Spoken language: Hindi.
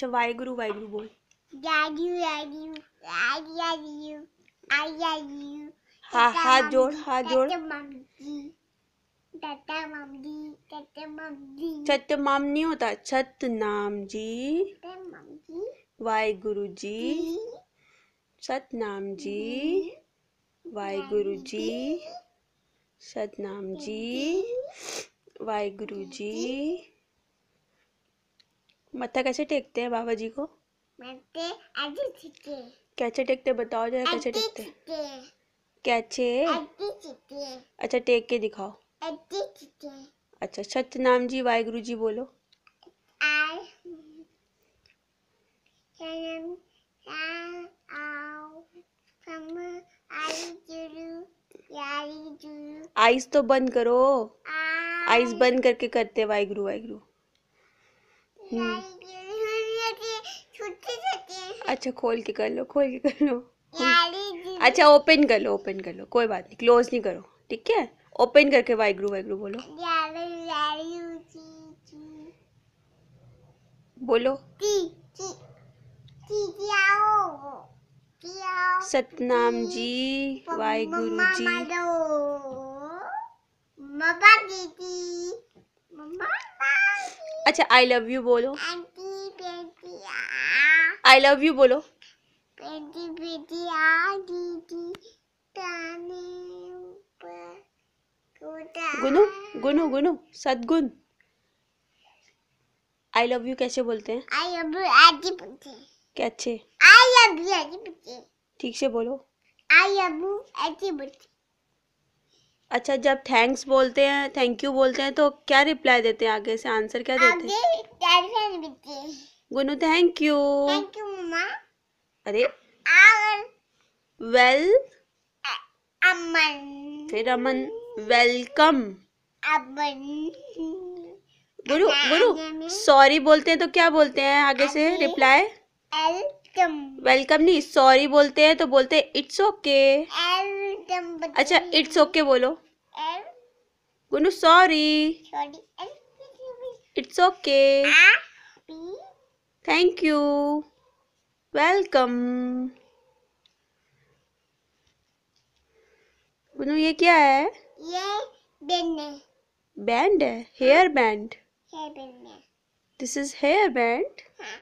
अच्छा वाहेगुरु वाहेगुरु बोल हाँ हाथ जोड़ हाथ जोड़ छत माम नहीं होता छत नाम जी वाहेगुरु जी सतनाम जी वाहेगुरु जी सतनाम जी वाहेगुरु जी मत्था कैसे टेकते हैं बाबा जी को कैसे टेकते बताओ जरा कैसे टेकते कैसे अच्छा टेक के दिखाओ अच्छा नाम जी वाहेगुरु जी बोलो आइस तो बंद करो आइस बंद करके करते वाहेगुरु वाहेगुरु अच्छा खोल के कर लो खोल के कर लो अच्छा ओपन कर लो ओपन कर लो कोई बात नहीं क्लोज नहीं करो ठीक है ओपन करके वाइग्रो वाइग्रो बोलो बोलो सतनाम जी वाहेगुरु जी अच्छा आई लव यू बोलो आई लव यू बोलो गुनु गुनु गुनु सदगुन आई लव यू कैसे बोलते हैं आई लव यू आदि बोलते कैसे आई लव यू आदि बोलते ठीक से बोलो आई लव यू आदि बोलते अच्छा जब थैंक्स बोलते हैं थैंक यू बोलते हैं तो क्या रिप्लाई देते हैं आगे से आंसर क्या देते हैं Gunu thank you thank you मम्मा अरे वेल अमन फिर अमन वेलकम अमन गुरु गुरु सॉरी बोलते हैं तो क्या बोलते हैं आगे से रिप्लाई वेलकम वेलकम नहीं सॉरी बोलते हैं तो बोलते हैं इट्स ओके okay. अच्छा इट्स ओके बोलो Gunu sorry it's okay thank you welcome Gunu ये क्या है ये बैंड है बैंड है hair band this is hair band